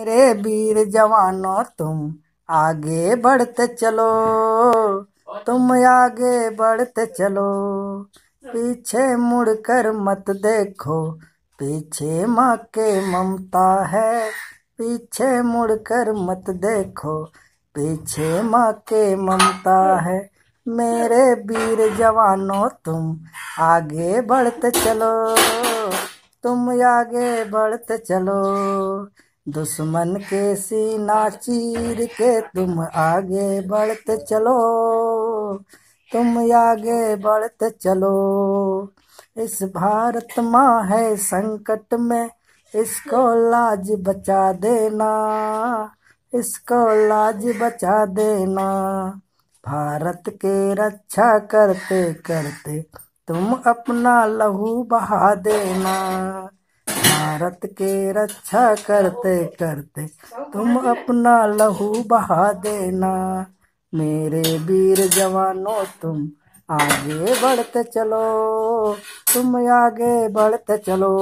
मेरे वीर जवानों तुम आगे बढ़ते चलो तुम आगे बढ़ते चलो पीछे मुड़कर मत देखो पीछे माँ के ममता है पीछे मुड़कर मत देखो पीछे माँ के ममता है मेरे वीर जवानों तुम आगे बढ़ते चलो तुम आगे बढ़ते चलो दुश्मन के सीना चीर के तुम आगे बढ़ते चलो तुम आगे बढ़ते चलो इस भारत माँ है संकट में इसको लाज बचा देना इसको लाज बचा देना भारत के रक्षा करते करते तुम अपना लहू बहा देना भारत के रक्षा करते करते तुम अपना लहू बहा देना मेरे वीर जवानों तुम आगे बढ़ते चलो तुम आगे बढ़ते चलो